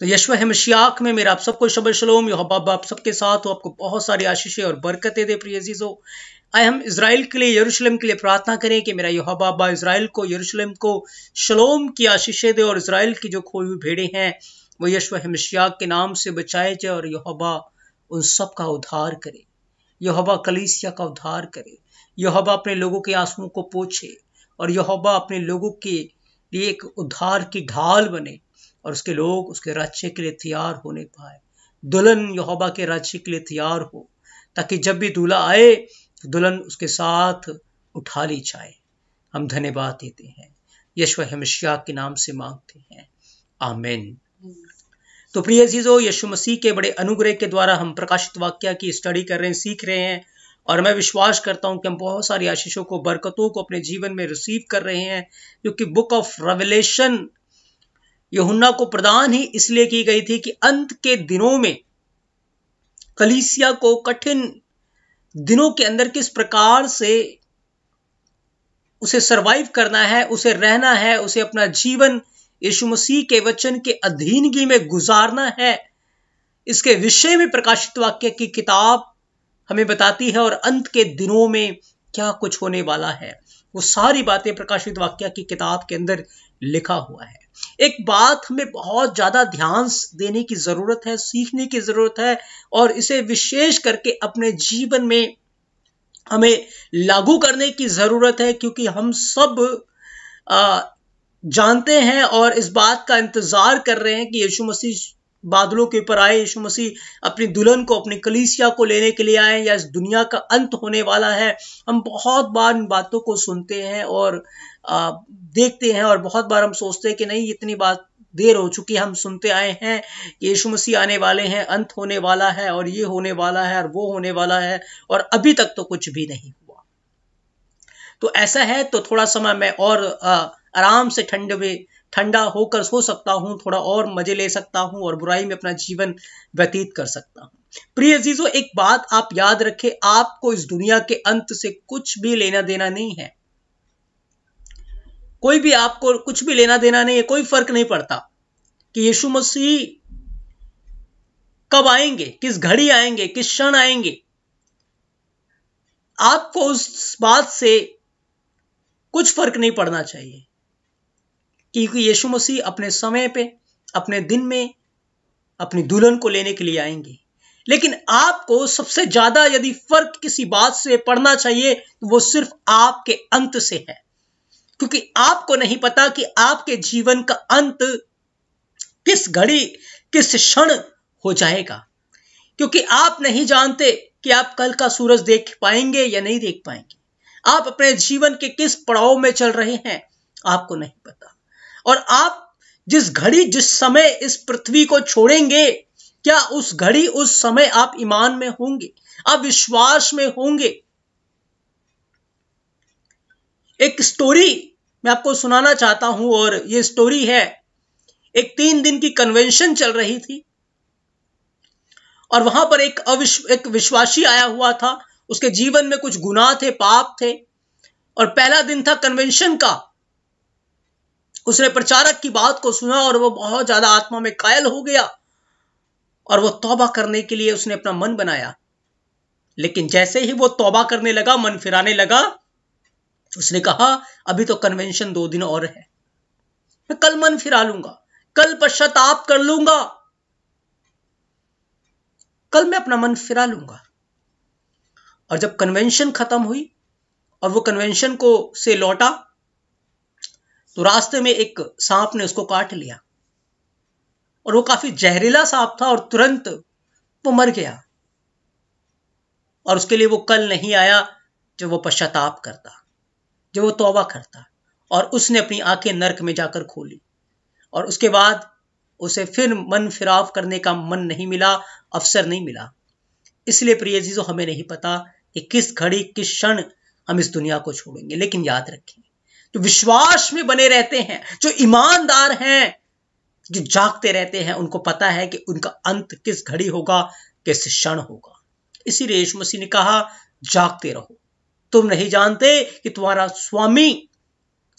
तो यशव हमशियाक में मेरा आप सबको शब शलोम यहबाब आप सबके साथ हो आपको बहुत सारी आशीषें और बरकतें दे प्रियजीज हो आए हम इसराइल के लिए यरूशलेम के लिए प्रार्थना करें कि मेरा यह बाबा इसराइल को यरूशलेम को शलोम की आशीषें दे और इसराइल की जो खोई हुई भेड़ें हैं वो यशव हमशियाक के नाम से बचाए जाए और यहबा उन सब का उद्धार करे यहबा कलीसिया का उद्धार करे यहबा अपने लोगों के आंसुओं को पोछे और यहोबा अपने लोगों के लिए एक उद्धार की ढाल बने और उसके लोग उसके राज्य के लिए तैयार होने पाए दुल्हन यहोबा के राज्य के लिए तैयार हो ताकि जब भी दूल्हा आए तो दुल्हन उसके साथ उठा ली जाए हम धन्यवाद देते हैं यशव हमशिया के नाम से मांगते हैं आमेन तो प्रिय चीजों यशु मसीह के बड़े अनुग्रह के द्वारा हम प्रकाशित वाक्य की स्टडी कर रहे हैं सीख रहे हैं और मैं विश्वास करता हूं कि हम बहुत सारी आशीषों को बरकतों को अपने जीवन में रिसीव कर रहे हैं क्योंकि बुक ऑफ रेवलेशन यहुन्ना को प्रदान ही इसलिए की गई थी कि अंत के दिनों में कलीसिया को कठिन दिनों के अंदर किस प्रकार से उसे सरवाइव करना है उसे रहना है उसे अपना जीवन यीशु मसीह के वचन के अधीनगी में गुजारना है इसके विषय में प्रकाशित वाक्य की किताब हमें बताती है और अंत के दिनों में क्या कुछ होने वाला है वो सारी बातें प्रकाशित वाक्य की किताब के अंदर लिखा हुआ है एक बात हमें बहुत ज़्यादा ध्यान देने की ज़रूरत है सीखने की ज़रूरत है और इसे विशेष करके अपने जीवन में हमें लागू करने की ज़रूरत है क्योंकि हम सब आ, जानते हैं और इस बात का इंतज़ार कर रहे हैं कि यीशु मसीह बादलों के ऊपर आए यीशु मसीह अपनी दुल्हन को अपनी कलीसिया को लेने के लिए आए या इस दुनिया का अंत होने वाला है हम बहुत बार इन बातों को सुनते हैं और आ, देखते हैं और बहुत बार हम सोचते हैं कि नहीं इतनी बात देर हो चुकी हम सुनते आए हैं कि यीशु मसीह आने वाले हैं अंत होने वाला है और ये होने वाला है और वो होने वाला है और अभी तक तो कुछ भी नहीं हुआ तो ऐसा है तो थोड़ा समय मैं और आराम से ठंड में ठंडा होकर सो सकता हूँ थोड़ा और मजे ले सकता हूँ और बुराई में अपना जीवन व्यतीत कर सकता हूँ प्रिय अजीजों एक बात आप याद रखें आपको इस दुनिया के अंत से कुछ भी लेना देना नहीं है कोई भी आपको कुछ भी लेना देना नहीं है कोई फर्क नहीं पड़ता कि यीशु मसीह कब आएंगे किस घड़ी आएंगे किस क्षण आएंगे आपको उस बात से कुछ फर्क नहीं पड़ना चाहिए क्योंकि यीशु मसीह अपने समय पे अपने दिन में अपनी दुल्हन को लेने के लिए आएंगे लेकिन आपको सबसे ज्यादा यदि फर्क किसी बात से पड़ना चाहिए तो वो सिर्फ आपके अंत से है क्योंकि आपको नहीं पता कि आपके जीवन का अंत किस घड़ी किस क्षण हो जाएगा क्योंकि आप नहीं जानते कि आप कल का सूरज देख पाएंगे या नहीं देख पाएंगे आप अपने जीवन के किस पड़ाव में चल रहे हैं आपको नहीं पता और आप जिस घड़ी जिस समय इस पृथ्वी को छोड़ेंगे क्या उस घड़ी उस समय आप ईमान में होंगे आप विश्वास में होंगे एक स्टोरी मैं आपको सुनाना चाहता हूं और ये स्टोरी है एक तीन दिन की कन्वेंशन चल रही थी और वहां पर एक अविश्व एक विश्वासी आया हुआ था उसके जीवन में कुछ गुनाह थे पाप थे और पहला दिन था कन्वेंशन का उसने प्रचारक की बात को सुना और वो बहुत ज्यादा आत्मा में कायल हो गया और वो तौबा करने के लिए उसने अपना मन बनाया लेकिन जैसे ही वो तौबा करने लगा मन फिराने लगा उसने कहा अभी तो कन्वेंशन दो दिन और है मैं कल मन फिरा लूंगा कल पश्चाताप कर लूंगा कल मैं अपना मन फिरा लूंगा और जब कन्वेंशन खत्म हुई और वो कन्वेंशन को से लौटा तो रास्ते में एक सांप ने उसको काट लिया और वो काफी जहरीला सांप था और तुरंत वो मर गया और उसके लिए वो कल नहीं आया जब वो पश्चाताप करता जब वो तौबा करता और उसने अपनी आंखें नरक में जाकर खोली और उसके बाद उसे फिर मन फिराव करने का मन नहीं मिला अवसर नहीं मिला इसलिए प्रिय जो हमें नहीं पता कि किस घड़ी किस क्षण हम इस दुनिया को छोड़ेंगे लेकिन याद रखें जो विश्वास में बने रहते हैं जो ईमानदार हैं जो जागते रहते हैं उनको पता है कि उनका अंत किस घड़ी होगा किस क्षण होगा इसी रेश मसीह ने कहा जागते रहो तुम नहीं जानते कि तुम्हारा स्वामी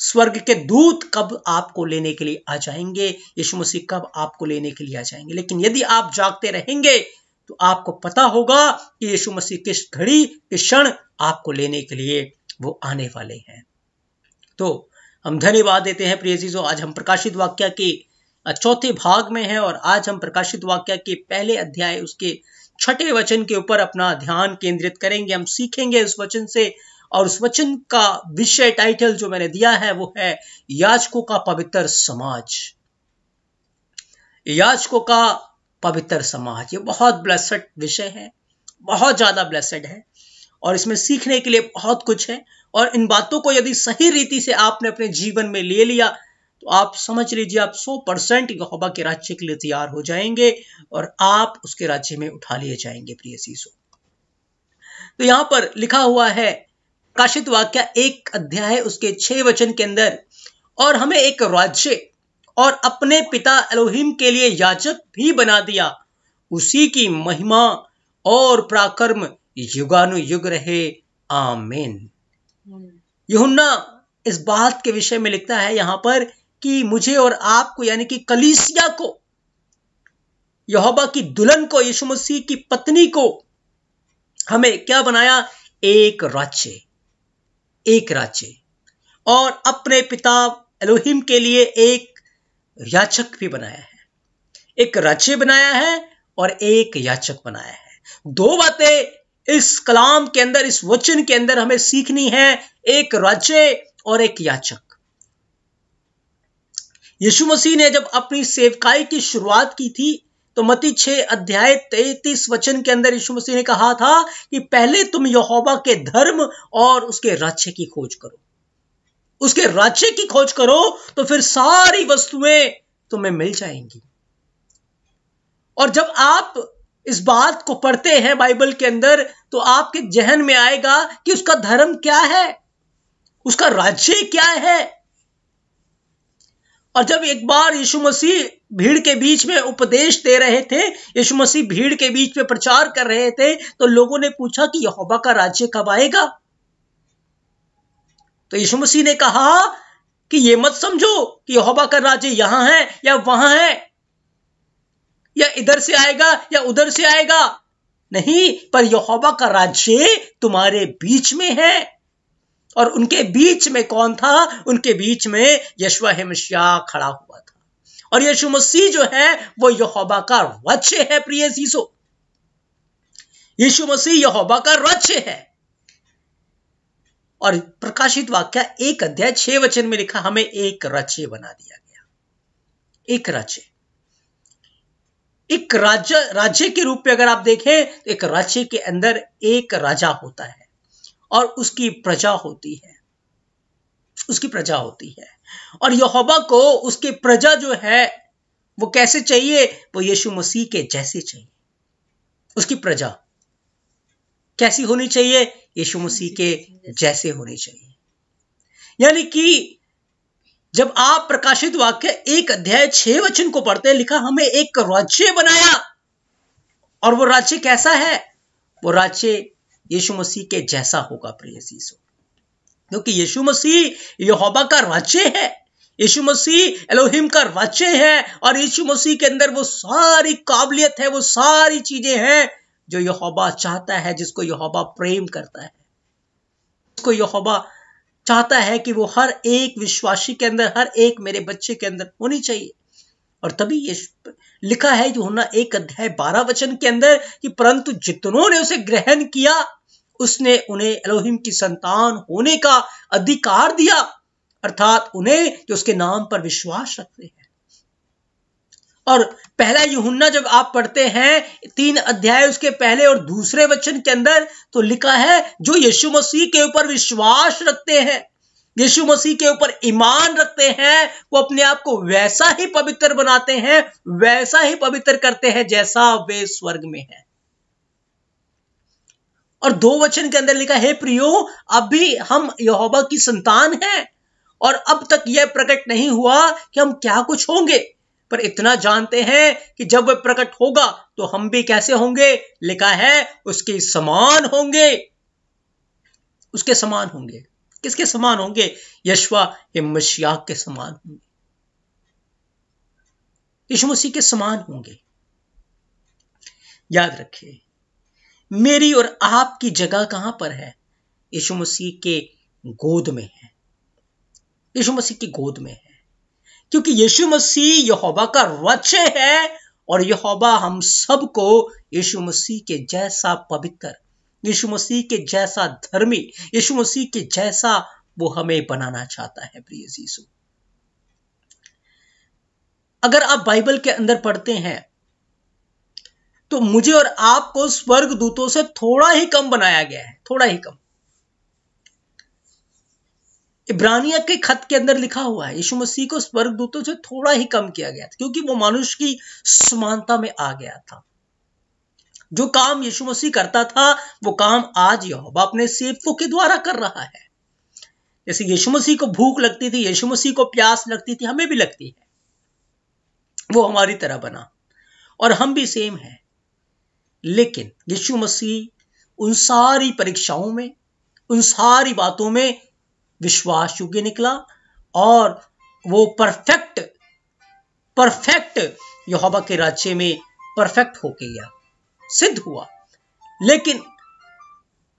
स्वर्ग के दूत कब आपको लेने के लिए आ जाएंगे यीशु मसीह कब आपको लेने के लिए आ जाएंगे लेकिन यदि आप जागते रहेंगे तो आपको पता होगा कि यीशु मसीह किस घड़ी किस क्षण आपको लेने के लिए वो आने वाले हैं तो हम धन्यवाद देते हैं प्रिय जीजो आज हम प्रकाशित वाक्य के चौथे भाग में हैं और आज हम प्रकाशित वाक्य के पहले अध्याय उसके छठे वचन के ऊपर अपना ध्यान केंद्रित करेंगे हम सीखेंगे उस वचन से और उस वचन का विषय टाइटल जो मैंने दिया है वो है याचकों का पवित्र समाज याचकों का पवित्र समाज ये बहुत ब्लेसड विषय है बहुत ज्यादा ब्लेसड है और इसमें सीखने के लिए बहुत कुछ है और इन बातों को यदि सही रीति से आपने अपने जीवन में ले लिया तो आप समझ लीजिए आप 100 परसेंट यहोवा के राज्य के लिए तैयार हो जाएंगे और आप उसके राज्य में उठा लिए जाएंगे प्रिय सीसो तो यहां पर लिखा हुआ है काशित वाक्य एक अध्याय उसके छह वचन के अंदर और हमें एक राज्य और अपने पिता एलोहिम के लिए याचक भी बना दिया उसी की महिमा और पराक्रम युगानुयुग रहे आमेन यहुन्ना इस बात के विषय में लिखता है यहां पर कि मुझे और आपको यानी कि कलीसिया को यहोबा की दुल्हन को यीशु मसीह की पत्नी को हमें क्या बनाया एक राज्य एक राज्य और अपने पिता एलोहिम के लिए एक याचक भी बनाया है एक राज्य बनाया है और एक याचक बनाया है दो बातें इस कलाम के अंदर इस वचन के अंदर हमें सीखनी है एक राज्य और एक याचक यीशु मसीह ने जब अपनी सेवकाई की शुरुआत की थी तो मती छे अध्याय तैतीस वचन के अंदर यीशु मसीह ने कहा था कि पहले तुम यहोवा के धर्म और उसके राज्य की खोज करो उसके राज्य की खोज करो तो फिर सारी वस्तुएं तुम्हें मिल जाएंगी और जब आप इस बात को पढ़ते हैं बाइबल के अंदर तो आपके जहन में आएगा कि उसका धर्म क्या है उसका राज्य क्या है और जब एक बार यीशु मसीह भीड़ के बीच में उपदेश दे रहे थे यीशु मसीह भीड़ के बीच में प्रचार कर रहे थे तो लोगों ने पूछा कि यहोबा का राज्य कब आएगा तो यीशु मसीह ने कहा कि यह मत समझो कि यहोबा का राज्य यहां है या वहां है या इधर से आएगा या उधर से आएगा नहीं पर यहोवा का राज्य तुम्हारे बीच में है और उनके बीच में कौन था उनके बीच में यशवा हिमशिया खड़ा हुआ था और यशु मसीह जो है वो यहोबा का वच्य है प्रिय सीसो यशु मसीह यहोबा का रच्य है और प्रकाशित वाक्य एक अध्याय छह वचन में लिखा हमें एक रचे बना दिया गया एक रचे एक राज्य राज्य के रूप में अगर आप देखें तो एक राज्य के अंदर एक राजा होता है और उसकी प्रजा होती है उसकी प्रजा होती है और यहोबा को उसकी प्रजा जो है वो कैसे चाहिए वो यीशु मसीह के जैसे चाहिए उसकी प्रजा कैसी होनी चाहिए यीशु मसीह के जैसे होनी चाहिए यानी कि जब आप प्रकाशित वाक्य एक अध्याय छह वचन को पढ़ते हैं लिखा हमें एक राज्य बनाया और वो राज्य कैसा है वो राज्य यीशु मसीह के जैसा होगा प्रिय शीशो क्योंकि यीशु मसीह यहोबा का राज्य है यीशु मसीह एलोहिम का राज्य है और यीशु मसीह के अंदर वो सारी काबिलियत है वो सारी चीजें हैं जो यहोबा चाहता है जिसको यहोबा प्रेम करता है जिसको यहोबा चाहता है कि वो हर एक विश्वासी के अंदर हर एक मेरे बच्चे के अंदर होनी चाहिए और तभी ये लिखा है जो होना एक अध्याय बारह वचन के अंदर कि परंतु जितनों ने उसे ग्रहण किया उसने उन्हें एलोहिम की संतान होने का अधिकार दिया अर्थात उन्हें जो उसके नाम पर विश्वास रखते हैं और पहला यूहन्ना जब आप पढ़ते हैं तीन अध्याय उसके पहले और दूसरे वचन के अंदर तो लिखा है जो यीशु मसीह के ऊपर विश्वास रखते हैं यीशु मसीह के ऊपर ईमान रखते हैं वो अपने आप को वैसा ही पवित्र बनाते हैं वैसा ही पवित्र करते हैं जैसा वे स्वर्ग में है और दो वचन के अंदर लिखा है प्रियो अभी हम यहोवा की संतान हैं और अब तक यह प्रकट नहीं हुआ कि हम क्या कुछ होंगे पर इतना जानते हैं कि जब वह प्रकट होगा तो हम भी कैसे होंगे लिखा है उसके समान होंगे उसके समान होंगे किसके समान होंगे यशवा मशिया के समान होंगे यशु मसीह के समान होंगे याद रखिए मेरी और आपकी जगह कहां पर है यशु मसीह के गोद में है यशु मसीह की गोद में है क्योंकि यीशु मसीह यहोबा का रचे है और यहोबा हम सबको यीशु मसीह के जैसा पवित्र यीशु मसीह के जैसा धर्मी यीशु मसीह के जैसा वो हमें बनाना चाहता है प्रिय यीशु अगर आप बाइबल के अंदर पढ़ते हैं तो मुझे और आपको स्वर्ग दूतों से थोड़ा ही कम बनाया गया है थोड़ा ही कम इब्रानिया के खत के अंदर लिखा हुआ है यीशु मसीह को स्वर्गदूतों से थोड़ा ही कम किया गया था क्योंकि वो मनुष्य की समानता में आ गया था जो काम यीशु मसीह करता था वो काम आज यहोवा अपने सेवकों के द्वारा कर रहा है जैसे यीशु मसीह को भूख लगती थी यीशु मसीह को प्यास लगती थी हमें भी लगती है वो हमारी तरह बना और हम भी सेम हैं लेकिन यीशु मसीह उन सारी परीक्षाओं में उन सारी बातों में विश्वास योग्य निकला और वो परफेक्ट परफेक्ट यहोवा के राज्य में परफेक्ट होके गया सिद्ध हुआ लेकिन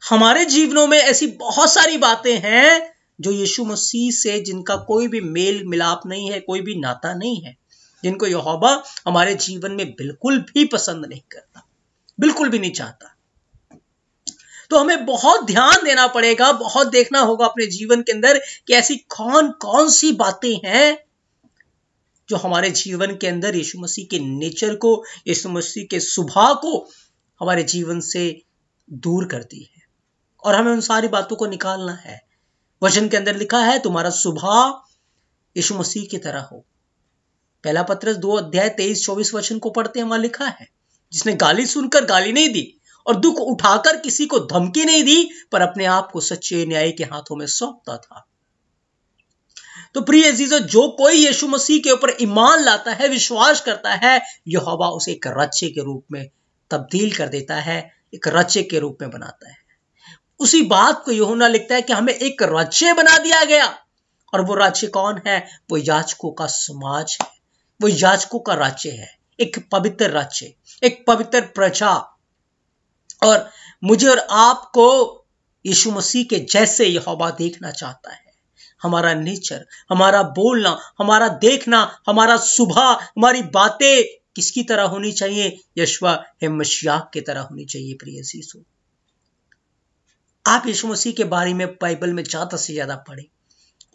हमारे जीवनों में ऐसी बहुत सारी बातें हैं जो यीशु मसीह से जिनका कोई भी मेल मिलाप नहीं है कोई भी नाता नहीं है जिनको यहोवा हमारे जीवन में बिल्कुल भी पसंद नहीं करता बिल्कुल भी नहीं चाहता तो हमें बहुत ध्यान देना पड़ेगा बहुत देखना होगा अपने जीवन के अंदर कि ऐसी कौन कौन सी बातें हैं जो हमारे जीवन के अंदर यीशु मसीह के नेचर को यीशु मसीह के स्वभाव को हमारे जीवन से दूर करती है और हमें उन सारी बातों को निकालना है वचन के अंदर लिखा है तुम्हारा स्वभाव यीशु मसीह की तरह हो पहला पत्र दो अध्याय तेईस चौबीस वचन को पढ़ते हैं वहां लिखा है जिसने गाली सुनकर गाली नहीं दी और दुख उठाकर किसी को धमकी नहीं दी पर अपने आप को सच्चे न्याय के हाथों में सौंपता था तो प्रिय अजीजों जो कोई यीशु मसीह के ऊपर ईमान लाता है विश्वास करता है यहोवा उसे एक रच्चे के रूप में तब्दील कर देता है एक रच्चे के रूप में बनाता है उसी बात को यहोना लिखता है कि हमें एक राज्य बना दिया गया और वो राज्य कौन है वो याचकों का समाज है वो याचकों का राज्य है एक पवित्र राज्य एक पवित्र प्रजा और मुझे और आपको यीशु मसीह के जैसे यहोवा देखना चाहता है हमारा नेचर हमारा बोलना हमारा देखना हमारा सुबह हमारी बातें किसकी तरह होनी चाहिए यशवा मशियाक की तरह होनी चाहिए प्रिय सीसो आप यीशु मसीह के बारे में बाइबल में ज्यादा से ज्यादा पढ़ें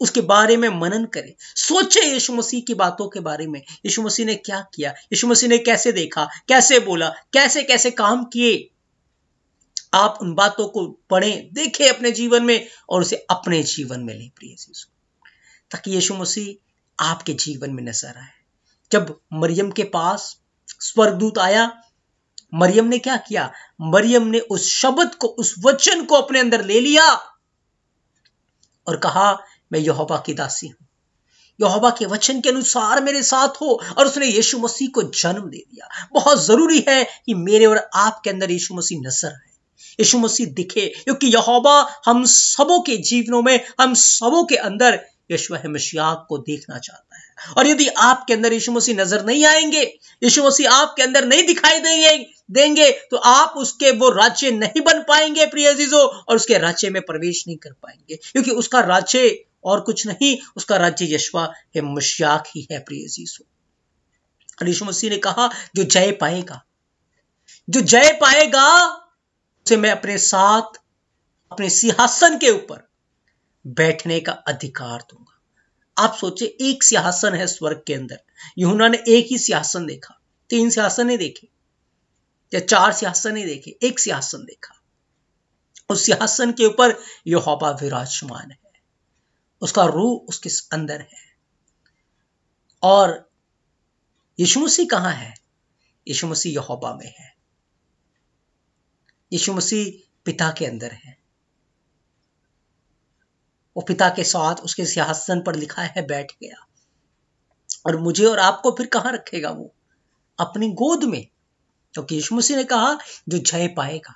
उसके बारे में मनन करें सोचें यीशु मसीह की बातों के बारे में यीशु मसीह ने क्या किया यीशु मसीह ने कैसे देखा कैसे बोला कैसे कैसे काम किए आप उन बातों को पढ़ें देखें अपने जीवन में और उसे अपने जीवन में लें प्रिय यीशु ताकि यीशु मसीह आपके जीवन में नजर आए जब मरियम के पास स्वर्गदूत आया मरियम ने क्या किया मरियम ने उस शब्द को उस वचन को अपने अंदर ले लिया और कहा मैं यहोवा की दासी हूं यहोवा के वचन के अनुसार मेरे साथ हो और उसने यीशु मसीह को जन्म दे दिया बहुत जरूरी है कि मेरे और आपके अंदर यीशु मसीह नजर आए यीशु मसीह दिखे क्योंकि यहोवा हम सबों के जीवनों में हम सबों के अंदर यशु मसीहा को देखना चाहता है और यदि आपके अंदर यीशु मसीह नजर नहीं आएंगे यीशु मसीह आपके अंदर नहीं दिखाई देंगे देंगे तो आप उसके वो राज्य नहीं बन पाएंगे प्रिय अजीजों और उसके राज्य में प्रवेश नहीं कर पाएंगे क्योंकि उसका राज्य और कुछ नहीं उसका राज्य यशवा है मुश्याक ही है प्रिय अजीजों और यीशु मसीह ने कहा जो जय पाएगा जो जय पाएगा उसे मैं अपने साथ अपने सिंहासन के ऊपर बैठने का अधिकार दूंगा आप सोचे एक सिंहासन है स्वर्ग के अंदर यहुना ने एक ही सिंहासन देखा तीन सिंहासन नहीं देखे या चार सिंहासन नहीं देखे एक सिंहासन देखा उस सिंहासन के ऊपर यहोबा विराजमान है उसका रूह उसके अंदर है और यीशु मसीह है यीशु मसीह यहोबा में है यीशु मसीह पिता के अंदर है वो पिता के साथ उसके सिंहासन पर लिखा है बैठ गया और मुझे और आपको फिर कहां रखेगा वो अपनी गोद में क्योंकि तो यीशु मसीह ने कहा जो जय पाएगा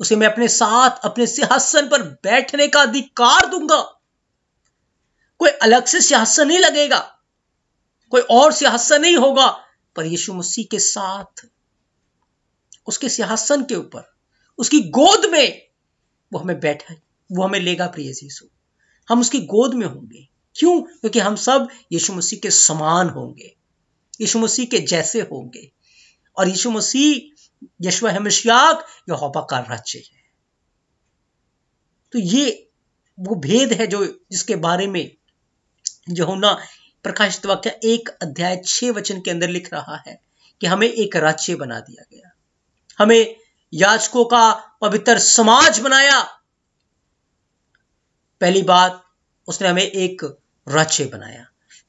उसे मैं अपने साथ अपने सिंहासन पर बैठने का अधिकार दूंगा कोई अलग से सिंहासन नहीं लगेगा कोई और सिंहासन नहीं होगा पर यीशु मसीह के साथ उसके सिंहासन के ऊपर उसकी गोद में वो हमें बैठा वो हमें लेगा प्रिय यीशु हम उसकी गोद में होंगे क्यों क्योंकि हम सब यीशु मसीह के समान होंगे यीशु मसीह के जैसे होंगे और यीशु मसीह यशवा हमशियाक यहोबा का राज्य है तो ये वो भेद है जो जिसके बारे में जो ना प्रकाशित वाक्य एक अध्याय छह वचन के अंदर लिख रहा है कि हमें एक राज्य बना दिया गया हमें याचकों का पवित्र समाज बनाया पहली बात उसने हमें एक राज्य बनाया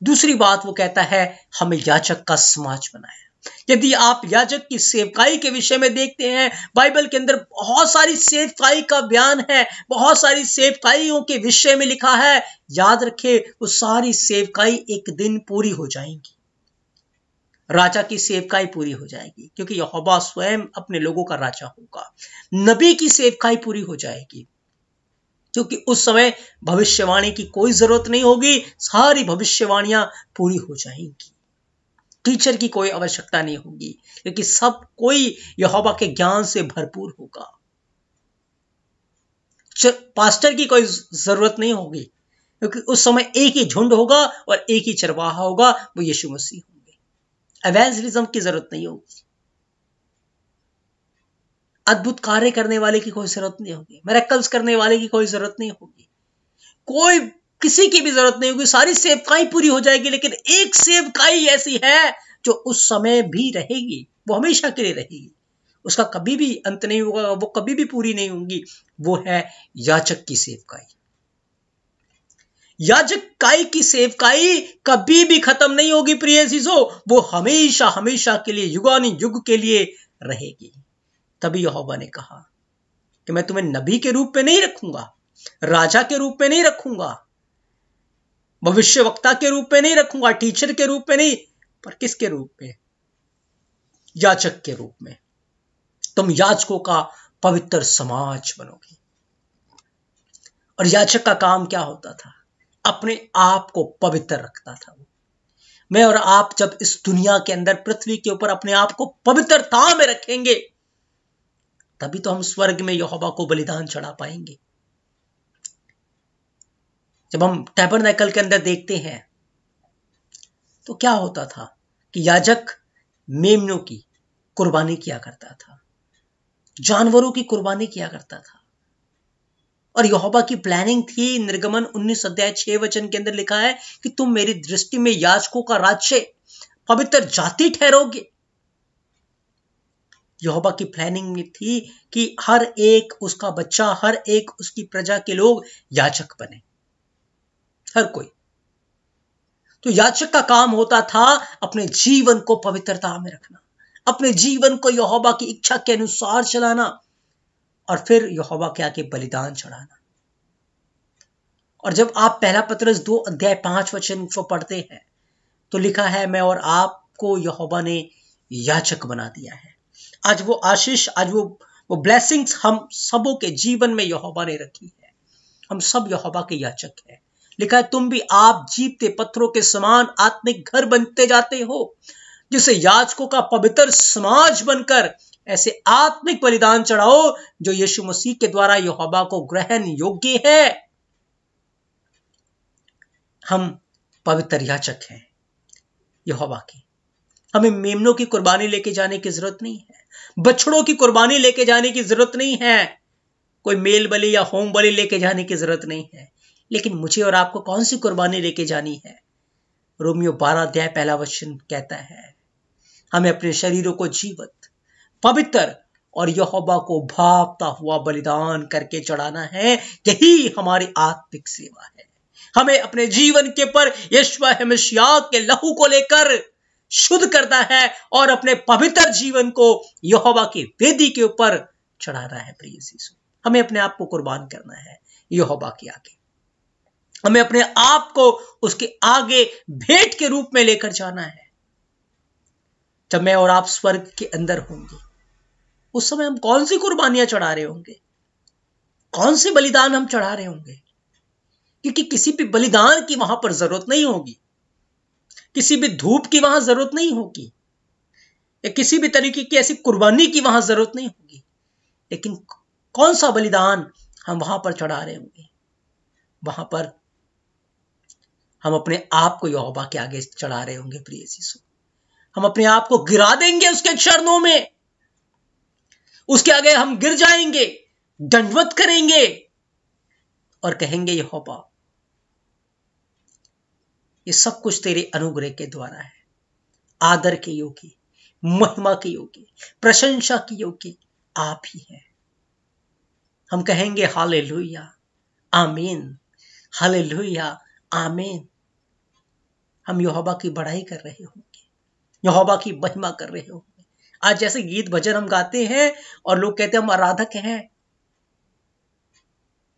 दूसरी बात वो कहता है हमें याचक का समाज बनाया यदि आप याजक की सेवकाई के विषय में देखते हैं बाइबल के अंदर बहुत सारी सेवकाई का बयान है बहुत सारी सेवकाइयों के विषय में लिखा है याद रखे वो सारी सेवकाई एक दिन पूरी हो जाएंगी राजा की सेवकाई पूरी हो जाएगी क्योंकि यहोवा स्वयं अपने लोगों का राजा होगा नबी की सेवकाई पूरी हो जाएगी क्योंकि उस समय भविष्यवाणी की कोई जरूरत नहीं होगी सारी भविष्यवाणियां पूरी हो जाएंगी टीचर की कोई आवश्यकता नहीं होगी क्योंकि सब कोई यहोवा के ज्ञान से भरपूर होगा पास्टर की कोई जरूरत नहीं होगी क्योंकि उस समय एक ही झुंड होगा और एक ही चरवाहा होगा वो यीशु मसीह एवेंजलिज्म की जरूरत नहीं होगी अद्भुत कार्य करने वाले की कोई जरूरत नहीं होगी मेरेकल्स करने वाले की कोई जरूरत नहीं होगी कोई किसी की भी जरूरत नहीं होगी सारी सेवकाई पूरी हो जाएगी लेकिन एक सेवकाई ऐसी है जो उस समय भी रहेगी वो हमेशा के लिए रहेगी उसका कभी भी अंत नहीं होगा वो कभी भी पूरी नहीं होगी वो है याचक की सेवकाई काई की सेवकाई कभी भी खत्म नहीं होगी प्रिय शिशो वो हमेशा हमेशा के लिए युगानी युग के लिए रहेगी तभी यहोवा ने कहा कि मैं तुम्हें नबी के रूप में नहीं रखूंगा राजा के रूप में नहीं रखूंगा भविष्य वक्ता के रूप में नहीं रखूंगा टीचर के रूप में नहीं पर किसके रूप में याचक के रूप में तुम याचकों का पवित्र समाज बनोगे और याचक का काम क्या होता था अपने आप को पवित्र रखता था मैं और आप जब इस दुनिया के अंदर पृथ्वी के ऊपर अपने आप को पवित्रता में रखेंगे तभी तो हम स्वर्ग में यहोवा को बलिदान चढ़ा पाएंगे जब हम टैबरनेकल के अंदर देखते हैं तो क्या होता था कि याजक मेमनों की कुर्बानी किया करता था जानवरों की कुर्बानी किया करता था और यहोबा की प्लानिंग थी निर्गमन उन्नीस अध्याय छह वचन के अंदर लिखा है कि तुम मेरी दृष्टि में याचकों का राज्य पवित्र जाति ठहरोगे यहोवा की प्लानिंग में थी कि हर एक उसका बच्चा हर एक उसकी प्रजा के लोग याचक बने हर कोई तो याचक का काम होता था अपने जीवन को पवित्रता में रखना अपने जीवन को यहोबा की इच्छा के अनुसार चलाना और फिर यहोवा के आगे बलिदान चढ़ाना और जब आप पहला पत्रस दो अध्याय पांच वचन को पढ़ते हैं तो लिखा है मैं और आपको यहोवा ने याचक बना दिया है आज वो आशीष आज वो वो ब्लेसिंग्स हम सबों के जीवन में यहोवा ने रखी है हम सब यहोवा के याचक हैं लिखा है तुम भी आप जीवते पत्थरों के समान आत्मिक घर बनते जाते हो जिसे याचकों का पवित्र समाज बनकर ऐसे आत्मिक बलिदान चढ़ाओ जो यीशु मसीह के द्वारा यहोबा को ग्रहण योग्य है हम पवित्र याचक हैं यहोवा की हमें मेमनों की कुर्बानी लेके जाने की जरूरत नहीं है बछड़ों की कुर्बानी लेके जाने की जरूरत नहीं है कोई मेल बलि या होम बलि लेके जाने की जरूरत नहीं है लेकिन मुझे और आपको कौन सी कुर्बानी लेके जानी है रोमियो बारह अध्याय पहला वचन कहता है हमें अपने शरीरों को जीवत पवित्र और यहोवा को भापता हुआ बलिदान करके चढ़ाना है यही हमारी आत्मिक सेवा है हमें अपने जीवन के पर यशवा के लहू को लेकर शुद्ध करना है और अपने पवित्र जीवन को यहोवा की वेदी के ऊपर चढ़ाना है प्रिय शिशु हमें अपने आप को कुर्बान करना है यहोवा के आगे हमें अपने आप को उसके आगे भेंट के रूप में लेकर जाना है जब मैं और आप स्वर्ग के अंदर होंगे उस समय हम कौन सी कुर्बानियां चढ़ा रहे होंगे कौन से बलिदान हम चढ़ा रहे होंगे क्योंकि किसी भी बलिदान की वहां पर जरूरत नहीं होगी किसी भी धूप की वहां जरूरत नहीं होगी या किसी भी तरीके की ऐसी कुर्बानी की वहां जरूरत नहीं होगी लेकिन कौन सा बलिदान हम वहां पर चढ़ा रहे होंगे वहां पर हम अपने आप को यहोबा के आगे चढ़ा रहे होंगे प्रिय शिशु हम अपने आप को गिरा देंगे उसके चरणों में उसके आगे हम गिर जाएंगे दंडवत करेंगे और कहेंगे यहोवा ये सब कुछ तेरे अनुग्रह के द्वारा है आदर के योगी महिमा के योगी प्रशंसा के योगी आप ही हैं हम कहेंगे हाले लोहिया आमीन हाले लोहिया आमीन हम यहोबा की बड़ाई कर रहे होंगे यहोबा की महिमा कर रहे होंगे आज जैसे गीत भजन हम गाते हैं और लोग कहते हैं हम आराधक हैं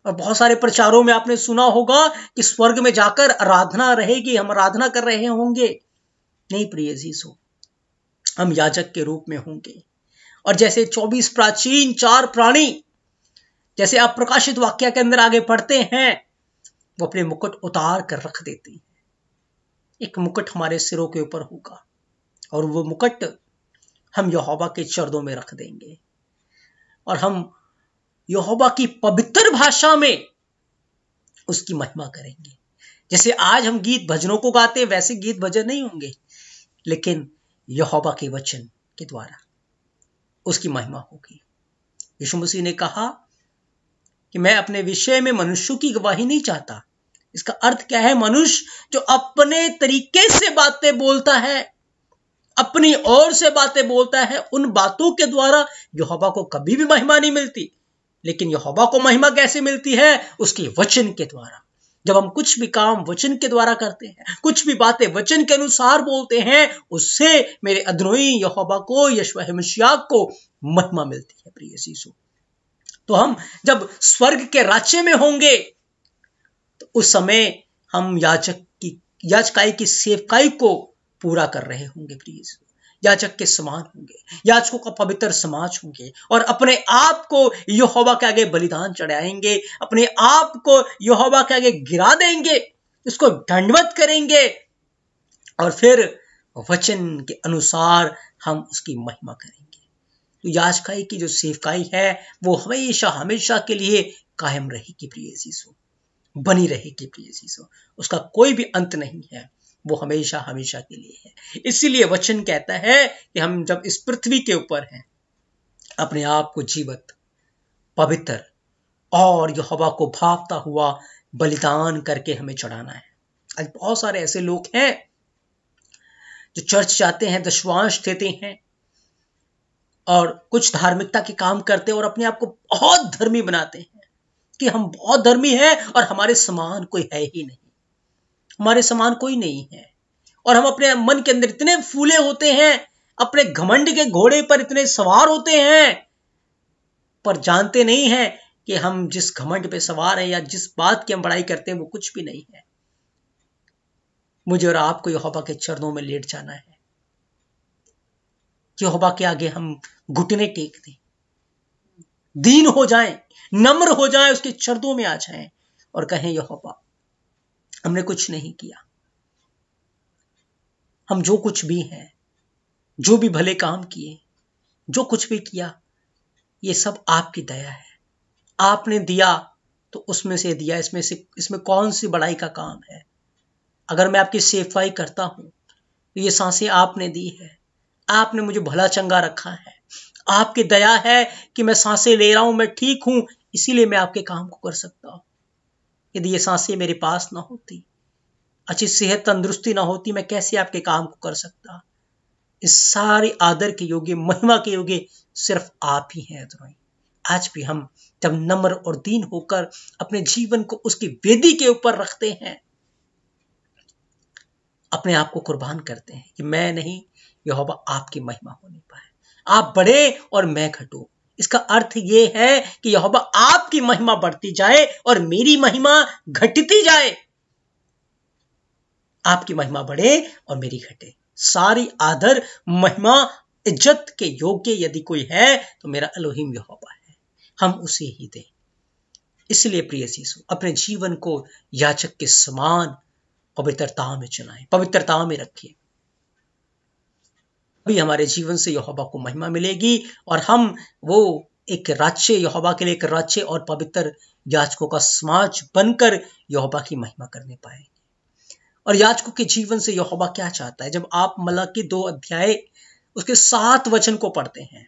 और बहुत सारे प्रचारों में आपने सुना होगा कि स्वर्ग में जाकर आराधना रहेगी हम आराधना कर रहे होंगे नहीं प्रिय जीसो हम याजक के रूप में होंगे और जैसे 24 प्राचीन चार प्राणी जैसे आप प्रकाशित वाक्य के अंदर आगे पढ़ते हैं वो अपने मुकुट उतार कर रख देती हैं एक मुकुट हमारे सिरों के ऊपर होगा और वो मुकुट हम यहोवा के चरणों में रख देंगे और हम यहोवा की पवित्र भाषा में उसकी महिमा करेंगे जैसे आज हम गीत भजनों को गाते हैं वैसे गीत भजन नहीं होंगे लेकिन यहोवा के वचन के द्वारा उसकी महिमा होगी यीशु मसीह ने कहा कि मैं अपने विषय में मनुष्य की गवाही नहीं चाहता इसका अर्थ क्या है मनुष्य जो अपने तरीके से बातें बोलता है अपनी ओर से बातें बोलता है उन बातों के द्वारा यहोवा को कभी भी महिमा नहीं मिलती लेकिन यहोवा को महिमा कैसे मिलती है उसके वचन के द्वारा जब हम कुछ भी काम वचन के द्वारा करते हैं कुछ भी बातें वचन के अनुसार बोलते हैं उससे मेरे अधनोई यहोवा को यशवा को महिमा मिलती है प्रिय शीशु तो हम जब स्वर्ग के राज्य में होंगे तो उस समय हम याचक की याचकाई की सेवकाई को पूरा कर रहे होंगे प्लीज याचक के समान होंगे याचकों का पवित्र समाज होंगे और अपने आप को यहोवा के आगे बलिदान चढ़ाएंगे अपने आप को यहोवा के आगे गिरा देंगे उसको दंडवत करेंगे और फिर वचन के अनुसार हम उसकी महिमा करेंगे तो याचकाई की जो सेवकाई है वो हमेशा हमेशा के लिए कायम रहेगी प्रिय जीसो बनी रहेगी प्रिय शीशो उसका कोई भी अंत नहीं है वो हमेशा हमेशा के लिए है इसीलिए वचन कहता है कि हम जब इस पृथ्वी के ऊपर हैं अपने आप को जीवत पवित्र और हवा को भापता हुआ बलिदान करके हमें चढ़ाना है आज बहुत सारे ऐसे लोग हैं जो चर्च जाते हैं दशवांश देते हैं और कुछ धार्मिकता के काम करते हैं और अपने आप को बहुत धर्मी बनाते हैं कि हम बहुत धर्मी हैं और हमारे समान कोई है ही नहीं हमारे समान कोई नहीं है और हम अपने मन के अंदर इतने फूले होते हैं अपने घमंड के घोड़े पर इतने सवार होते हैं पर जानते नहीं हैं कि हम जिस घमंड पे सवार हैं या जिस बात की हम बड़ाई करते हैं वो कुछ भी नहीं है मुझे और आपको योबा के चरणों में लेट जाना है योबा के आगे हम घुटने टेक दें दीन हो जाएं, नम्र हो जाएं, उसके चरणों में आ जाएं और कहें होबा हमने कुछ नहीं किया हम जो कुछ भी हैं जो भी भले काम किए जो कुछ भी किया ये सब आपकी दया है आपने दिया तो उसमें से दिया इसमें से इसमें कौन सी बड़ाई का काम है अगर मैं आपकी सेफाई करता हूं तो ये सांसें आपने दी है आपने मुझे भला चंगा रखा है आपकी दया है कि मैं सांसें ले रहा हूं मैं ठीक हूं इसीलिए मैं आपके काम को कर सकता हूं यदि ये सांसें मेरे पास ना होती अच्छी सेहत तंदुरुस्ती ना होती मैं कैसे आपके काम को कर सकता इस सारे आदर के योग्य महिमा के योग्य सिर्फ आप ही हैं अतरोई आज भी हम जब नम्र और दीन होकर अपने जीवन को उसकी वेदी के ऊपर रखते हैं अपने आप को कुर्बान करते हैं कि मैं नहीं यह आपकी महिमा होने पाए आप बड़े और मैं घटू इसका अर्थ यह है कि यहोवा आपकी महिमा बढ़ती जाए और मेरी महिमा घटती जाए आपकी महिमा बढ़े और मेरी घटे सारी आदर महिमा इज्जत के योग्य यदि कोई है तो मेरा अलोहिम यहोवा है हम उसे ही दें इसलिए प्रिय यीशु अपने जीवन को याचक के समान पवित्रता में चलाएं पवित्रता में रखें भी हमारे जीवन से यहोबा को महिमा मिलेगी और हम वो एक राज्य यहोबा के लिए एक राज्य और पवित्र याचकों का समाज बनकर यहोबा की महिमा करने पाएंगे और याचकों के जीवन से यहोबा क्या चाहता है जब आप मला के दो अध्याय उसके सात वचन को पढ़ते हैं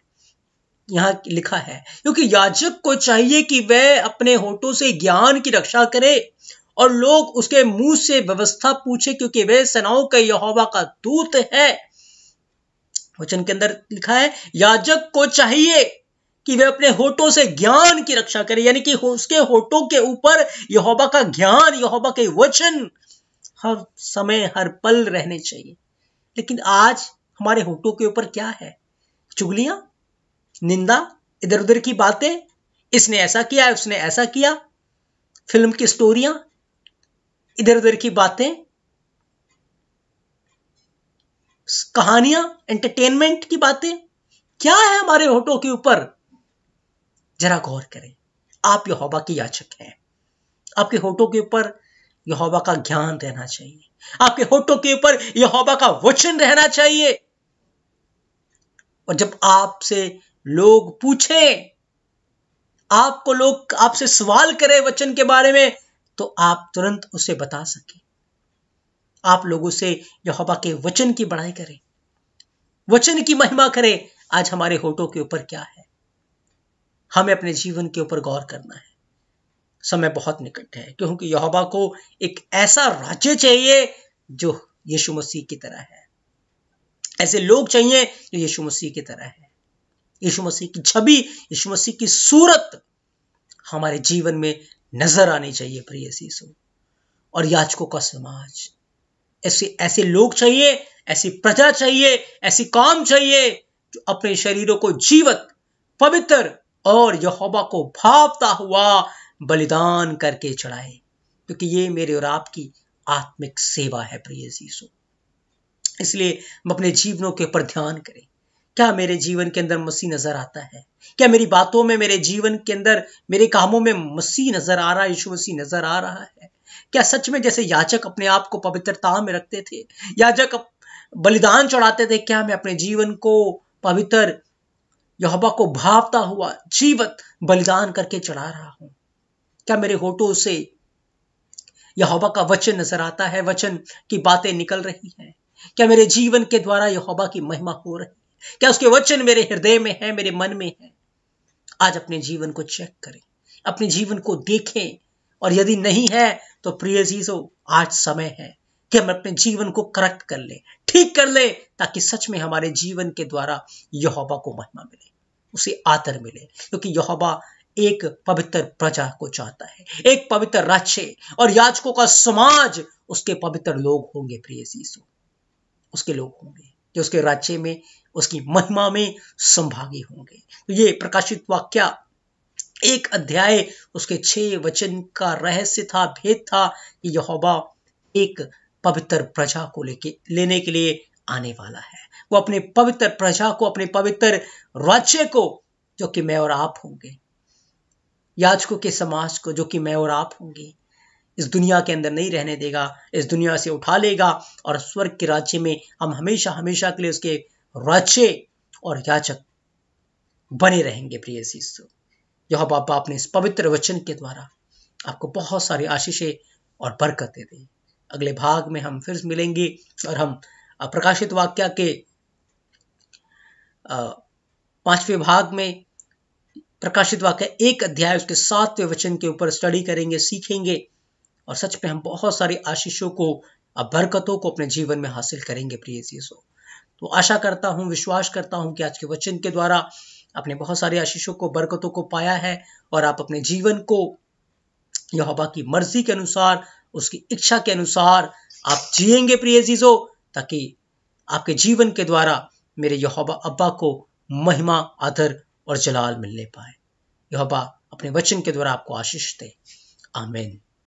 यहां लिखा है क्योंकि याचक को चाहिए कि वह अपने होठों से ज्ञान की रक्षा करे और लोग उसके मुंह से व्यवस्था पूछे क्योंकि वह सेनाओं का यहोवा का दूत है वचन के अंदर लिखा है याजक को चाहिए कि वे अपने होठों से ज्ञान की रक्षा करें यानी कि उसके होठों के ऊपर यहोबा का ज्ञान यहोबा के वचन हर समय हर पल रहने चाहिए लेकिन आज हमारे होठों के ऊपर क्या है चुगलियां निंदा इधर उधर की बातें इसने ऐसा किया उसने ऐसा किया फिल्म की स्टोरियां इधर उधर की बातें कहानियां एंटरटेनमेंट की बातें क्या है हमारे होटो के ऊपर जरा गौर करें आप यहोवा के याचक हैं आपके होटो के ऊपर यहोवा का ज्ञान रहना चाहिए आपके होटो के ऊपर यहोवा का वचन रहना चाहिए और जब आपसे लोग पूछें आपको लोग आपसे सवाल करें वचन के बारे में तो आप तुरंत उसे बता सके आप लोगों से यहोवा के वचन की बढ़ाई करें वचन की महिमा करें आज हमारे होठों के ऊपर क्या है हमें अपने जीवन के ऊपर गौर करना है समय बहुत निकट है क्योंकि यहोवा को एक ऐसा राज्य चाहिए जो यीशु मसीह की तरह है ऐसे लोग चाहिए जो यीशु मसीह की तरह है यीशु मसीह की छवि यीशु मसीह की सूरत हमारे जीवन में नजर आनी चाहिए प्रिय सीसो और याचकों का समाज ऐसे ऐसे लोग चाहिए ऐसी प्रजा चाहिए ऐसी काम चाहिए जो अपने शरीरों को जीवत पवित्र और यहोबा को भावता हुआ बलिदान करके चढ़ाए क्योंकि ये मेरे और आपकी आत्मिक सेवा है प्रिय यीशु इसलिए हम अपने जीवनों के ऊपर ध्यान करें क्या मेरे जीवन के अंदर मसीह नजर आता है क्या मेरी बातों में मेरे जीवन के अंदर मेरे कामों में मसीह नजर आ रहा है यीशु मसीह नजर आ रहा है क्या सच में जैसे याचक अपने आप को पवित्रता में रखते थे याचक बलिदान चढ़ाते थे क्या मैं अपने जीवन को पवित्र यहोवा को भावता हुआ जीवत बलिदान करके चढ़ा रहा हूं क्या मेरे होटो से यहोवा का वचन नजर आता है वचन की बातें निकल रही हैं क्या मेरे जीवन के द्वारा यहोवा की महिमा हो रही है क्या उसके वचन मेरे हृदय में है मेरे मन में है आज अपने जीवन को चेक करें अपने जीवन को देखें और यदि नहीं है तो प्रिय जीजो आज समय है कि हम अपने जीवन को करेक्ट कर ले ठीक कर ले ताकि सच में हमारे जीवन के द्वारा यहोबा को महिमा मिले उसे आदर मिले क्योंकि यहोबा एक पवित्र प्रजा को चाहता है एक पवित्र राज्य और याचकों का समाज उसके पवित्र लोग होंगे प्रिय यीशु उसके लोग होंगे जो उसके राज्य में उसकी महिमा में संभागी होंगे तो ये प्रकाशित वाक्य एक अध्याय उसके छह वचन का रहस्य था भेद था कि यहोवा एक पवित्र प्रजा को लेके लेने के लिए आने वाला है वो अपने पवित्र प्रजा को अपने पवित्र राज्य को जो कि मैं और आप होंगे याचकों के समाज को जो कि मैं और आप होंगे इस दुनिया के अंदर नहीं रहने देगा इस दुनिया से उठा लेगा और स्वर्ग के राज्य में हम हमेशा हमेशा के लिए उसके राज्य और याचक बने रहेंगे प्रिय शिष्य यह बाबा अपने इस पवित्र वचन के द्वारा आपको बहुत सारी आशीषें और बरकतें दें अगले भाग में हम फिर मिलेंगे और हम प्रकाशित वाक्य के पांचवें भाग में प्रकाशित वाक्य एक अध्याय उसके सातवें वचन के ऊपर स्टडी करेंगे सीखेंगे और सच में हम बहुत सारी आशीषों को बरकतों को अपने जीवन में हासिल करेंगे प्रिय चीजों तो आशा करता हूँ विश्वास करता हूं कि आज के वचन के द्वारा आपने बहुत सारे आशीषों को बरकतों को पाया है और आप अपने जीवन को यहोवा की मर्जी के अनुसार उसकी इच्छा के अनुसार आप जिएंगे प्रिय जीजो ताकि आपके जीवन के द्वारा मेरे यहोबा अब्बा को महिमा आदर और जलाल मिलने पाए यहोबा अपने वचन के द्वारा आपको आशीष दे आमेन